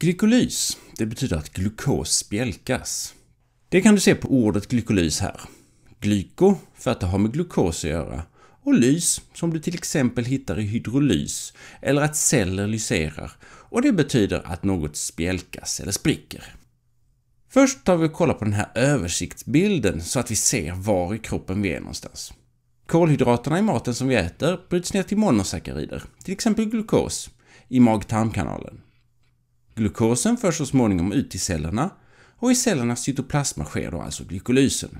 Glykolys, det betyder att glukos spjälkas. Det kan du se på ordet glykolys här. Glyko, för att det har med glukos att göra, och lys, som du till exempel hittar i hydrolys, eller att celler lyserar, och det betyder att något spjälkas eller spricker. Först tar vi och kollar på den här översiktsbilden så att vi ser var i kroppen vi är någonstans. Kolhydraterna i maten som vi äter bryts ner till monosaccharider, till exempel glukos, i mag-tarmkanalen. Glukosen förs så småningom ut i cellerna och i cellernas cytoplasma sker då alltså glykolysen.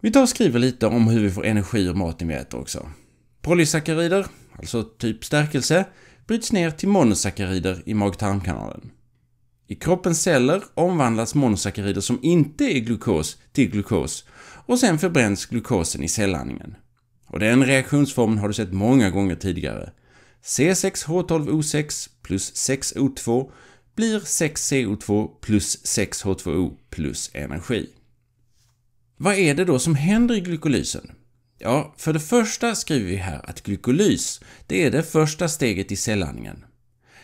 Vi tar och skriver lite om hur vi får energi ur maten vi äter också. Polysackarider, alltså typ stärkelse, bryts ner till monosackarider i mag-tarmkanalen. I kroppens celler omvandlas monosackarider som inte är glukos till glukos och sen förbränns glukosen i cellandningen. Och den reaktionsformen har du sett många gånger tidigare. C6H12O6 plus 6O2 blir 6CO2 plus 6H2O plus energi. Vad är det då som händer i glykolysen? Ja, för det första skriver vi här att glykolys, det är det första steget i cellandningen.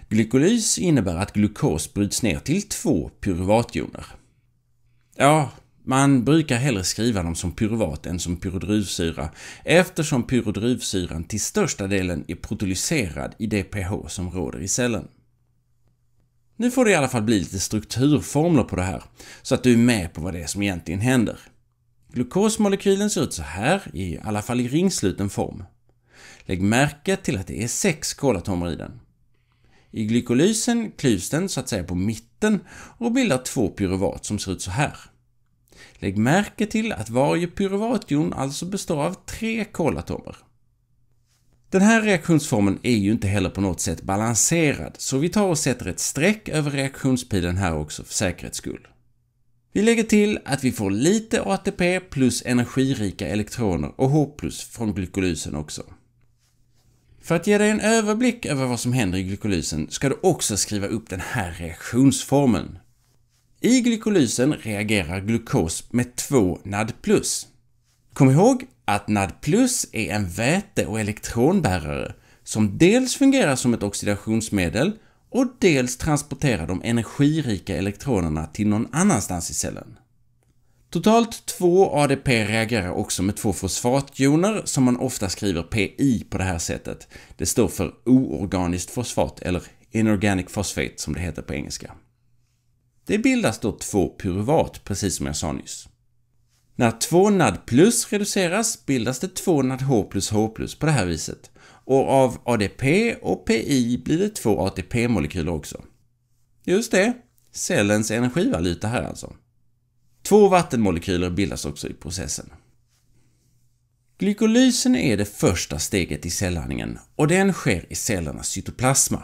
Glykolys innebär att glukos bryts ner till två pyruvatjoner. Ja, man brukar hellre skriva dem som pyruvat än som pyrodruvsyra, eftersom pyrodruvsyran till största delen är protolyserad i det pH som råder i cellen. Nu får det i alla fall bli lite strukturformler på det här, så att du är med på vad det är som egentligen händer. Glukosmolekylen ser ut så här, i alla fall i ringsluten form. Lägg märke till att det är sex kolatomer i den. I glykolysen klyvs den så att säga på mitten och bildar två pyruvat som ser ut så här. Lägg märke till att varje pyruvatjon alltså består av tre kolatomer. Den här reaktionsformen är ju inte heller på något sätt balanserad, så vi tar och sätter ett streck över reaktionspilen här också för säkerhets skull. Vi lägger till att vi får lite ATP plus energirika elektroner och H från glykolysen också. För att ge dig en överblick över vad som händer i glykolysen ska du också skriva upp den här reaktionsformeln. I glykolysen reagerar glukos med 2 NAD+. Kom ihåg att NAD+, är en väte och elektronbärare som dels fungerar som ett oxidationsmedel och dels transporterar de energirika elektronerna till någon annanstans i cellen. Totalt två ADP reagerar också med två fosfatjoner som man ofta skriver PI på det här sättet. Det står för oorganiskt fosfat eller inorganic phosphate som det heter på engelska. Det bildas då två pyruvat, precis som jag sa nyss. När 2 NAD plus reduceras bildas det 2 nadh H plus H på det här viset och av ADP och PI blir det två ATP-molekyler också. Just det, cellens energivaluta här alltså. Två vattenmolekyler bildas också i processen. Glykolysen är det första steget i cellhandlingen och den sker i cellernas cytoplasma.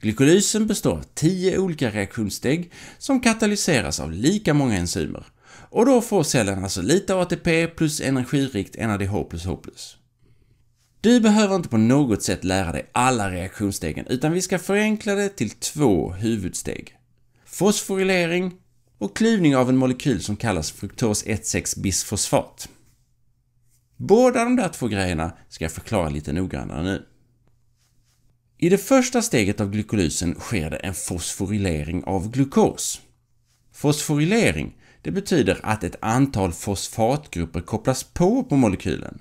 Glykolysen består av 10 olika reaktionssteg som katalyseras av lika många enzymer och då får cellen alltså lite ATP plus energirikt NADH plus H+. Du behöver inte på något sätt lära dig alla reaktionsstegen utan vi ska förenkla det till två huvudsteg. Fosforylering och klyvning av en molekyl som kallas fruktos 1,6-bisfosfat. Båda de där två grejerna ska jag förklara lite noggrannare nu. I det första steget av glykolysen sker det en fosforilering av glukos. Fosforilering, det betyder att ett antal fosfatgrupper kopplas på på molekylen.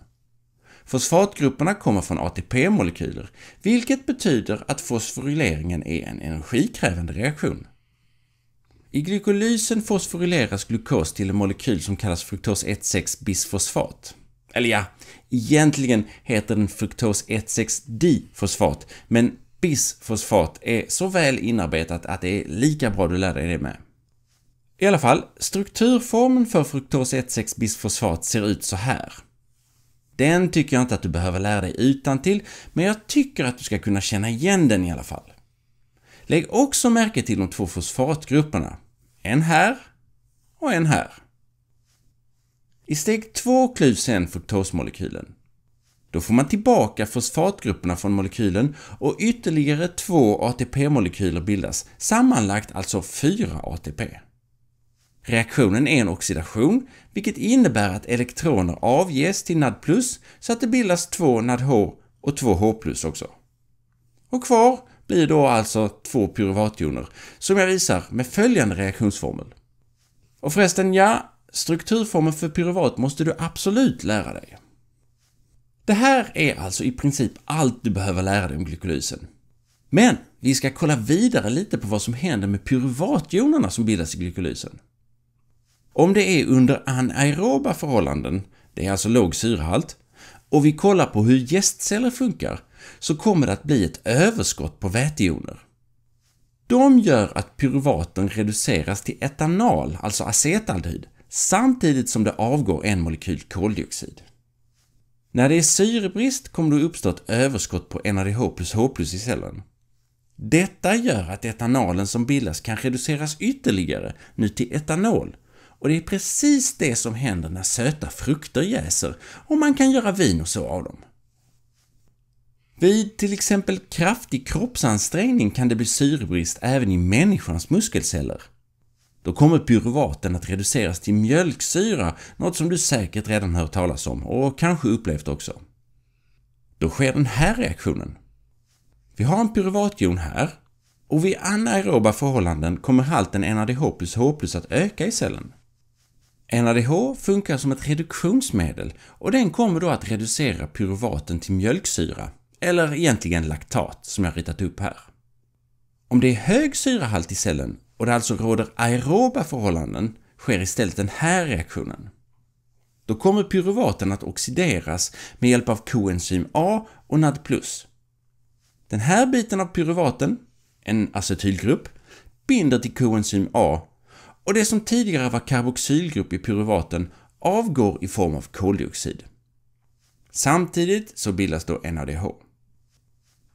Fosfatgrupperna kommer från ATP-molekyler, vilket betyder att fosforileringen är en energikrävande reaktion. I glykolysen fosforileras glukos till en molekyl som kallas fruktos 1,6-bisfosfat. Eller ja, egentligen heter den fruktos 1,6-difosfat, men bisfosfat är så väl inarbetat att det är lika bra du lär dig det med. I alla fall, strukturformen för fruktos 1,6-bisfosfat ser ut så här. Den tycker jag inte att du behöver lära dig utan till, men jag tycker att du ska kunna känna igen den i alla fall. Lägg också märke till de två fosfatgrupperna. En här och en här. I steg 2 klyvs sedan fruktosmolekylen. Då får man tillbaka fosfatgrupperna från molekylen och ytterligare två ATP-molekyler bildas, sammanlagt alltså fyra ATP. Reaktionen är en oxidation, vilket innebär att elektroner avges till NAD+, så att det bildas två NADH och två H+, också. Och kvar blir då alltså två pyruvatjoner, som jag visar med följande reaktionsformel. Och förresten, ja, Strukturformen för pyruvat måste du absolut lära dig. Det här är alltså i princip allt du behöver lära dig om glykolysen. Men vi ska kolla vidare lite på vad som händer med pyruvatjonerna som bildas i glykolysen. Om det är under anaeroba förhållanden, det är alltså låg syrehalt, och vi kollar på hur gästceller funkar, så kommer det att bli ett överskott på vätejoner. De gör att pyruvaten reduceras till etanol, alltså acetaldehyd, samtidigt som det avgår en molekyl koldioxid. När det är syrebrist kommer det uppstå ett överskott på NADH plus H plus i cellen. Detta gör att etanolen som bildas kan reduceras ytterligare, nu till etanol, och det är precis det som händer när söta frukter jäser och man kan göra vin och så av dem. Vid till exempel kraftig kroppsansträngning kan det bli syrebrist även i människans muskelceller. Då kommer pyruvaten att reduceras till mjölksyra, något som du säkert redan hört talas om och kanske upplevt också. Då sker den här reaktionen. Vi har en pyruvatjon här och vid anaeroba förhållanden kommer halten NADH plus H plus att öka i cellen. NADH funkar som ett reduktionsmedel och den kommer då att reducera pyruvaten till mjölksyra, eller egentligen laktat som jag ritat upp här. Om det är hög syrahalt i cellen och det alltså råder aeroba förhållanden sker istället den här reaktionen. Då kommer pyruvaten att oxideras med hjälp av koenzym A och NAD+. Den här biten av pyruvaten, en acetylgrupp, binder till koenzym A och det som tidigare var karboxylgrupp i pyruvaten avgår i form av koldioxid. Samtidigt så bildas då NADH.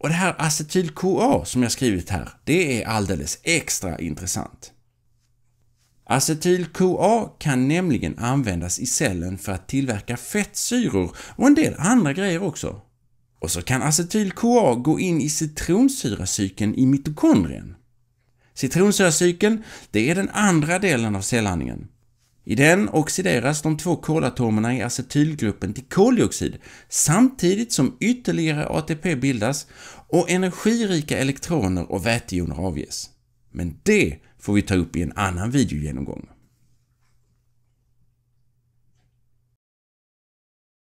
Och det här acetyl-CoA som jag skrivit här, det är alldeles extra intressant. Acetyl-CoA kan nämligen användas i cellen för att tillverka fettsyror och en del andra grejer också. Och så kan acetyl-CoA gå in i citronsyracykeln i mitokondrien. Citronsyracykeln, det är den andra delen av cellhandlingen. I den oxideras de två kolatomerna i acetylgruppen till koldioxid samtidigt som ytterligare ATP bildas och energirika elektroner och vätejoner avges. Men det får vi ta upp i en annan videogenomgång.